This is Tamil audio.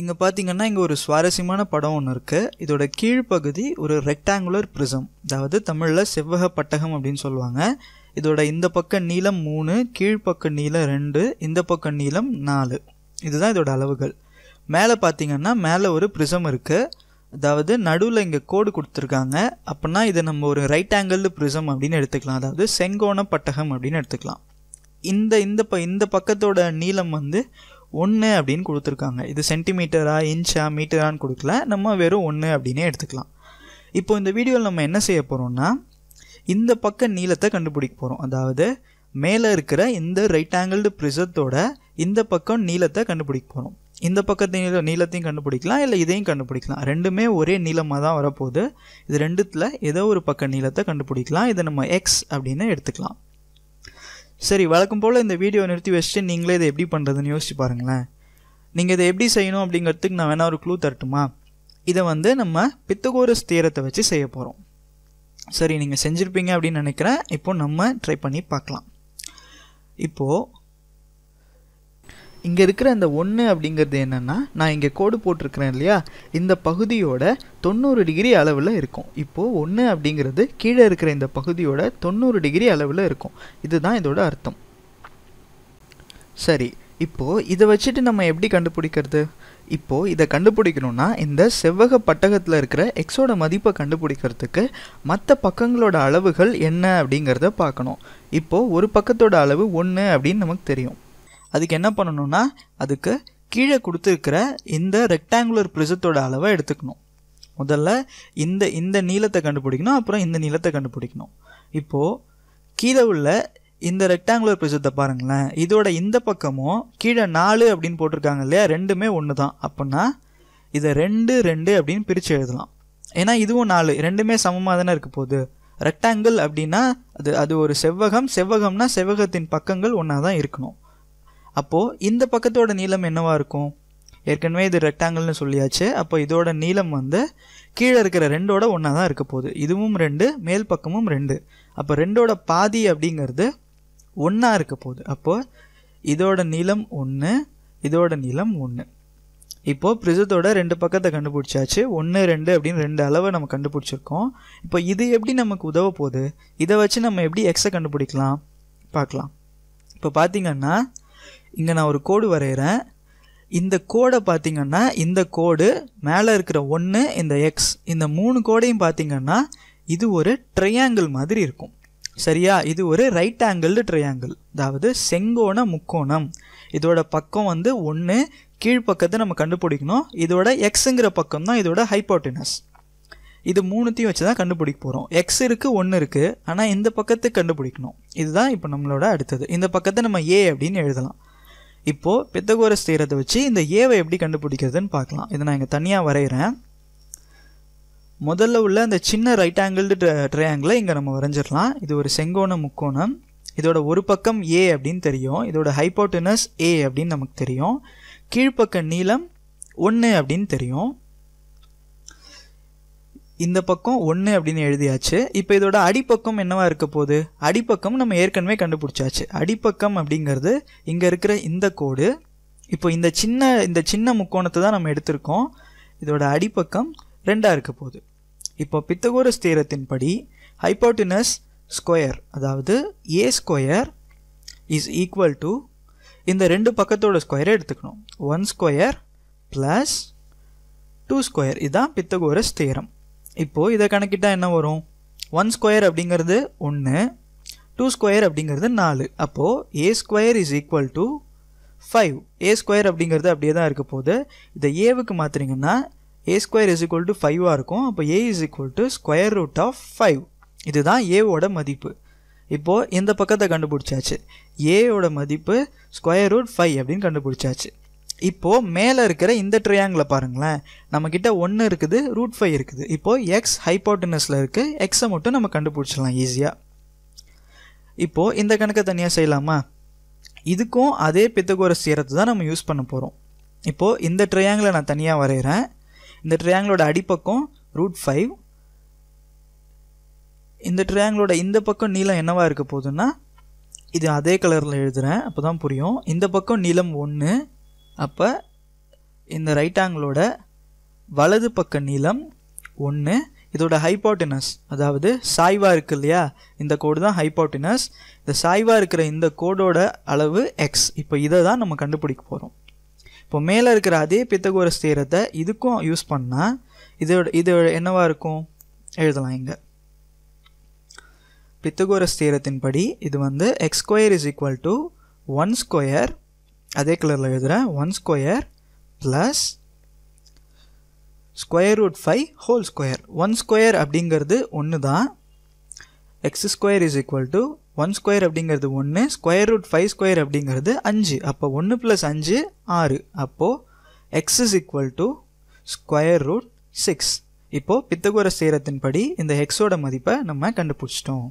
இங்கே பார்த்தீங்கன்னா இங்கே ஒரு சுவாரஸ்யமான படம் ஒன்று இருக்குது இதோட கீழ்ப்பகுதி ஒரு ரெக்டாங்குலர் பிரிசம் அதாவது தமிழில் செவ்வக பட்டகம் அப்படின்னு சொல்லுவாங்க இதோட இந்த பக்க நீளம் மூணு கீழ்ப்பக்க நீளம் ரெண்டு இந்த பக்க நீளம் நாலு இதுதான் இதோட அளவுகள் மேலே பார்த்தீங்கன்னா மேலே ஒரு ப்ரிசம் இருக்குது அதாவது நடுவில் இங்கே கோடு கொடுத்துருக்காங்க அப்படின்னா இதை நம்ம ஒரு ரைட் ஆங்கிள் ப்ரிசம் அப்படின்னு எடுத்துக்கலாம் அதாவது செங்கோண பட்டகம் அப்படின்னு எடுத்துக்கலாம் இந்த இந்த ப இந்த பக்கத்தோட நீளம் வந்து ஒன்று அப்படின்னு கொடுத்துருக்காங்க இது சென்டிமீட்டரா இன்ச்சா மீட்டரான்னு கொடுக்கல நம்ம வெறும் ஒன்று அப்படின்னே எடுத்துக்கலாம் இப்போ இந்த வீடியோவில் நம்ம என்ன செய்ய போகிறோம்னா இந்த பக்க நீளத்தை கண்டுபிடிக்க போகிறோம் அதாவது மேலே இருக்கிற இந்த ரைட் ஆங்கிள்டு ப்ரிசத்தோட இந்த பக்கம் நீளத்தை கண்டுபிடிக்க போகிறோம் இந்த பக்கத்து நீள நீளத்தையும் கண்டுபிடிக்கலாம் இல்லை இதையும் கண்டுபிடிக்கலாம் ரெண்டுமே ஒரே நீளமாக தான் வரப்போகுது இது ரெண்டுத்தில் ஏதோ ஒரு பக்க நீளத்தை கண்டுபிடிக்கலாம் இதை நம்ம எக்ஸ் அப்படின்னு எடுத்துக்கலாம் சரி வழக்கம் போல் இந்த வீடியோ நிறுத்தி வச்சுட்டு நீங்களே இதை எப்படி பண்ணுறதுன்னு யோசிச்சு பாருங்களேன் நீங்கள் இதை எப்படி செய்யணும் அப்படிங்கிறதுக்கு நான் வேணால் ஒரு க்ளூ தரட்டுமா இதை வந்து நம்ம பித்தகோரஸ் தீரத்தை வச்சு செய்ய போகிறோம் சரி நீங்கள் செஞ்சுருப்பீங்க அப்படின்னு நினைக்கிறேன் இப்போ நம்ம ட்ரை பண்ணி பார்க்கலாம் இப்போது இங்கே இருக்கிற இந்த ஒன்று அப்படிங்கிறது என்னென்னா நான் இங்கே கோடு போட்டிருக்கிறேன் இல்லையா இந்த பகுதியோட தொண்ணூறு டிகிரி அளவில் இருக்கும் இப்போது ஒன்று அப்படிங்கிறது கீழே இருக்கிற இந்த பகுதியோட தொண்ணூறு டிகிரி அளவில் இருக்கும் இதுதான் இதோட அர்த்தம் சரி இப்போது இதை வச்சுட்டு நம்ம எப்படி கண்டுபிடிக்கிறது இப்போது இதை கண்டுபிடிக்கணும்னா இந்த செவ்வக பட்டகத்தில் இருக்கிற எக்ஸோட மதிப்பை கண்டுபிடிக்கிறதுக்கு மற்ற பக்கங்களோட அளவுகள் என்ன அப்படிங்கிறத பார்க்கணும் இப்போது ஒரு பக்கத்தோட அளவு ஒன்று அப்படின்னு நமக்கு தெரியும் அதுக்கு என்ன பண்ணணும்னா அதுக்கு கீழே கொடுத்துருக்கிற இந்த ரெக்டாங்குலர் ப்ரிசத்தோட அளவை எடுத்துக்கணும் முதல்ல இந்த இந்த நீளத்தை கண்டுபிடிக்கணும் அப்புறம் இந்த நீளத்தை கண்டுபிடிக்கணும் இப்போது கீழே உள்ள இந்த ரெக்டாங்குலர் ப்ரிசத்தை பாருங்களேன் இதோட இந்த பக்கமும் கீழே நாலு அப்படின்னு போட்டிருக்காங்க இல்லையா ரெண்டுமே ஒன்று தான் அப்படின்னா இதை ரெண்டு ரெண்டு அப்படின்னு பிரித்து எழுதலாம் ஏன்னா இதுவும் நாலு ரெண்டுமே சமமாக தானே இருக்க போகுது ரெக்டாங்கிள் அப்படின்னா அது அது ஒரு செவ்வகம் செவ்வகம்னா செவ்வகத்தின் பக்கங்கள் ஒன்றா தான் இருக்கணும் அப்போது இந்த பக்கத்தோட நீளம் என்னவாக இருக்கும் ஏற்கனவே இது ரெக்டாங்கிள்னு சொல்லியாச்சு அப்போ இதோட நீளம் வந்து கீழே இருக்கிற ரெண்டோட ஒன்றா தான் இருக்க போகுது இதுவும் ரெண்டு மேல் பக்கமும் ரெண்டு அப்போ ரெண்டோட பாதி அப்படிங்கிறது ஒன்றா இருக்க போகுது அப்போது இதோட நீளம் ஒன்று இதோட நீளம் ஒன்று இப்போது பிரிசத்தோட ரெண்டு பக்கத்தை கண்டுபிடிச்சாச்சு ஒன்று ரெண்டு அப்படின்னு ரெண்டு அளவை நம்ம கண்டுபிடிச்சிருக்கோம் இப்போ இது எப்படி நமக்கு உதவ போகுது இதை வச்சு நம்ம எப்படி எக்ஸை கண்டுபிடிக்கலாம் பார்க்கலாம் இப்போ பார்த்திங்கன்னா இங்கே நான் ஒரு கோடு வரைகிறேன் இந்த கோடை பார்த்திங்கன்னா இந்த கோடு மேலே இருக்கிற ஒன்று இந்த எக்ஸ் இந்த மூணு கோடையும் பார்த்திங்கன்னா இது ஒரு ட்ரையாங்கிள் மாதிரி இருக்கும் சரியா இது ஒரு ரைட் ஆங்கிள்டு ட்ரையாங்கிள் அதாவது செங்கோண முக்கோணம் இதோட பக்கம் வந்து ஒன்று கீழ்ப்பக்கத்தை நம்ம கண்டுபிடிக்கணும் இதோட எக்ஸுங்கிற பக்கம் தான் இதோட ஹைப்போட்டினஸ் இது மூணுத்தையும் வச்சு தான் கண்டுபிடிக்க போகிறோம் எக்ஸ் இருக்குது ஒன்று இருக்குது ஆனால் இந்த பக்கத்துக்கு கண்டுபிடிக்கணும் இதுதான் இப்போ நம்மளோட அடுத்தது இந்த பக்கத்தை நம்ம ஏ அப்படின்னு எழுதலாம் இப்போது பித்தகோரஸ் தேரத்தை வச்சு இந்த ஏவை எப்படி கண்டுபிடிக்கிறதுன்னு பார்க்கலாம் இதை நான் இங்கே தனியாக வரைகிறேன் முதல்ல உள்ள அந்த சின்ன ரைட் ஆங்கிள்டு ட்ரையாங்கிளை இங்கே நம்ம வரைஞ்சிடலாம் இது ஒரு செங்கோண முக்கோணம் இதோட ஒரு பக்கம் ஏ அப்படின்னு தெரியும் இதோட ஹைப்போட்டினஸ் ஏ அப்படின்னு நமக்கு தெரியும் கீழ்ப்பக்க நீளம் ஒன்று அப்படின்னு தெரியும் இந்த பக்கம் ஒன்று அப்படின்னு எழுதியாச்சு இப்போ இதோட அடிப்பக்கம் என்னவா இருக்க போகுது அடிப்பக்கம் நம்ம ஏற்கனவே கண்டுபிடிச்சாச்சு அடிப்பக்கம் அப்படிங்கிறது இங்கே இருக்கிற இந்த கோடு இப்போ இந்த சின்ன இந்த சின்ன முக்கோணத்தை தான் நம்ம எடுத்திருக்கோம் இதோட அடிப்பக்கம் ரெண்டாக இருக்க போகுது இப்போ பித்தகோரஸ் படி ஹைப்போட்டினஸ் ஸ்கொயர் அதாவது a square is equal to இந்த ரெண்டு பக்கத்தோட ஸ்கொயரை எடுத்துக்கணும் one square plus two square இதுதான் பித்தகோரஸ் ஸ்தீரம் இப்போது இதை கணக்கிட்டால் என்ன வரும் ஒன் ஸ்கொயர் அப்படிங்கிறது ஒன்று டூ ஸ்கொயர் அப்படிங்கிறது நாலு அப்போது a square is equal to five a square அப்படிங்கிறது அப்படியே தான் இருக்க போது இதை ஏவுக்கு மாற்றினீங்கன்னா a square is equal to ஃபைவாக இருக்கும் அப்போ a is equal to square root of five இதுதான் ஏவோட மதிப்பு இப்போது இந்த பக்கத்தை கண்டுபிடிச்சாச்சு ஏவோட மதிப்பு ஸ்கொயர் ரூட் ஃபைவ் அப்படின்னு கண்டுபிடிச்சாச்சு இப்போது மேலே இருக்கிற இந்த ட்ரையாங்கில் பாருங்களேன் நம்மக்கிட்ட ஒன்று இருக்குது ரூட் ஃபைவ் இருக்குது இப்போது எக்ஸ் ஹைப்போட்டினஸில் இருக்குது எக்ஸை மட்டும் நம்ம கண்டுபிடிச்சிடலாம் ஈஸியாக இப்போது இந்த கணக்கை தனியாக செய்யலாமா இதுக்கும் அதே பித்தகோர சீரத்தை தான் நம்ம யூஸ் பண்ண போகிறோம் இப்போது இந்த ட்ரையாங்கில் நான் தனியாக வரைகிறேன் இந்த ட்ரையாங்கிலோட அடிப்பக்கம் ரூட் ஃபைவ் இந்த ட்ரையாங்கிலோட இந்த பக்கம் நீளம் என்னவாக இருக்க போகுதுன்னா இது அதே கலரில் எழுதுகிறேன் அப்போ தான் புரியும் இந்த பக்கம் நீளம் ஒன்று அப்போ இந்த ரைட் ஆங்கிளோட வலது பக்க நீளம் ஒன்று இதோட ஹைபாட்டினஸ் அதாவது சாய்வாக இருக்குது இல்லையா இந்த கோடு தான் ஹைபாட்டினஸ் இந்த சாய்வாக இருக்கிற இந்த கோடோட அளவு எக்ஸ் இப்போ இதை தான் நம்ம கண்டுபிடிக்க போகிறோம் இப்போ மேலே இருக்கிற அதே பித்தகோரஸ் தேரத்தை இதுக்கும் யூஸ் பண்ணால் இதோட இது என்னவாக இருக்கும் எழுதலாம் இங்கே பித்தகோரஸ் தேரத்தின்படி இது வந்து x square is equal to one square அதே கலரில் எழுதுகிறேன் one square plus square root five whole square one square அப்படிங்கிறது ஒன்று தான் x square is equal to one square அப்படிங்கிறது ஒன்று ஸ்கொயர் ரூட் ஃபைவ் ஸ்கொயர் அப்படிங்கிறது அஞ்சு அப்போ ஒன்று ப்ளஸ் அஞ்சு ஆறு அப்போது x is equal to square root six இப்போது பித்தகோர சேரத்தின்படி இந்த எக்ஸோட மதிப்பை நம்ம கண்டுபிடிச்சிட்டோம்